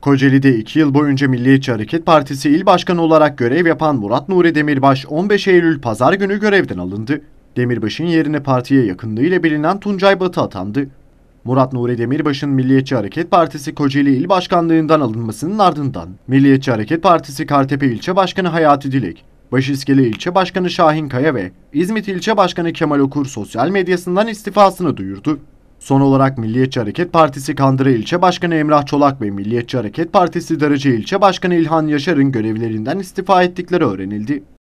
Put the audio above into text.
Kocaeli'de 2 yıl boyunca Milliyetçi Hareket Partisi il başkanı olarak görev yapan Murat Nuri Demirbaş 15 Eylül pazar günü görevden alındı. Demirbaş'ın yerine partiye yakınlığıyla bilinen Tuncay Batı atandı. Murat Nuri Demirbaş'ın Milliyetçi Hareket Partisi Kocaeli İl Başkanlığından alınmasının ardından Milliyetçi Hareket Partisi Kartepe İlçe Başkanı Hayati Dilek, Başiskele İlçe Başkanı Şahin Kaya ve İzmit İlçe Başkanı Kemal Okur sosyal medyasından istifasını duyurdu. Son olarak Milliyetçi Hareket Partisi Kandıra İlçe Başkanı Emrah Çolak ve Milliyetçi Hareket Partisi Darıcı İlçe Başkanı İlhan Yaşar'ın görevlerinden istifa ettikleri öğrenildi.